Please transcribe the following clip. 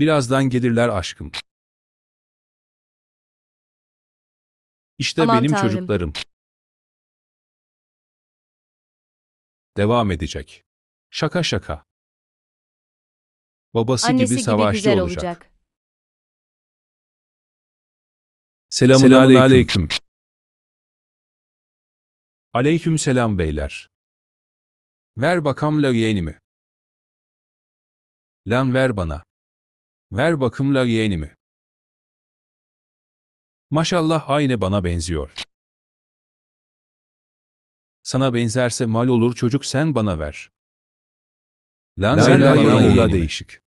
Birazdan gelirler aşkım. İşte Aman benim Tanrım. çocuklarım. Devam edecek. Şaka şaka. Babası Annesi gibi gibi savaşçı güzel olacak. olacak. Selamun, Selamun aleyküm. aleyküm. Aleyküm selam beyler. Ver bakam la yeğenimi. Lan ver bana. Ver bakımla yeğenimi. Maşallah aynı bana benziyor. Sana benzerse mal olur çocuk sen bana ver. Lan sen bana değişik.